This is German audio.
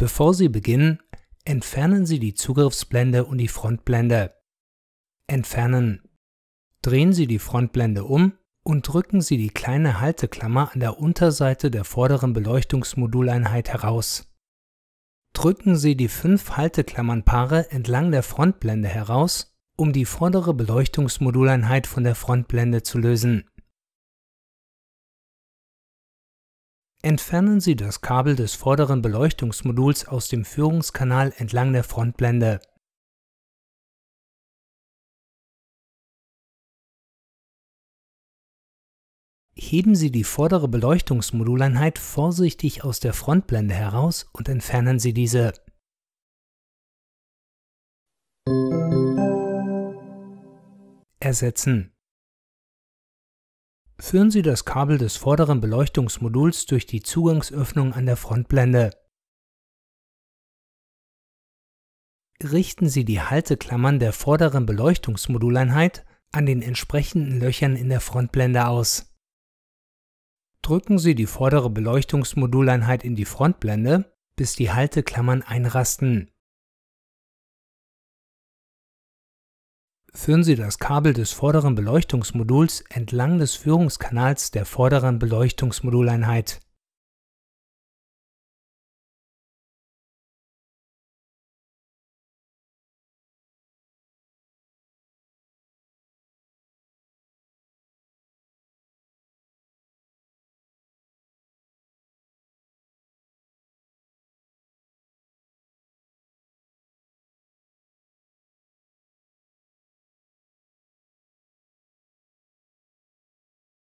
Bevor Sie beginnen, entfernen Sie die Zugriffsblende und die Frontblende. Entfernen. Drehen Sie die Frontblende um und drücken Sie die kleine Halteklammer an der Unterseite der vorderen Beleuchtungsmoduleinheit heraus. Drücken Sie die fünf Halteklammernpaare entlang der Frontblende heraus, um die vordere Beleuchtungsmoduleinheit von der Frontblende zu lösen Entfernen Sie das Kabel des vorderen Beleuchtungsmoduls aus dem Führungskanal entlang der Frontblende. Heben Sie die vordere Beleuchtungsmoduleinheit vorsichtig aus der Frontblende heraus und entfernen Sie diese. Ersetzen Führen Sie das Kabel des vorderen Beleuchtungsmoduls durch die Zugangsöffnung an der Frontblende. Richten Sie die Halteklammern der vorderen Beleuchtungsmoduleinheit an den entsprechenden Löchern in der Frontblende aus. Drücken Sie die vordere Beleuchtungsmoduleinheit in die Frontblende, bis die Halteklammern einrasten. führen Sie das Kabel des vorderen Beleuchtungsmoduls entlang des Führungskanals der vorderen Beleuchtungsmoduleinheit.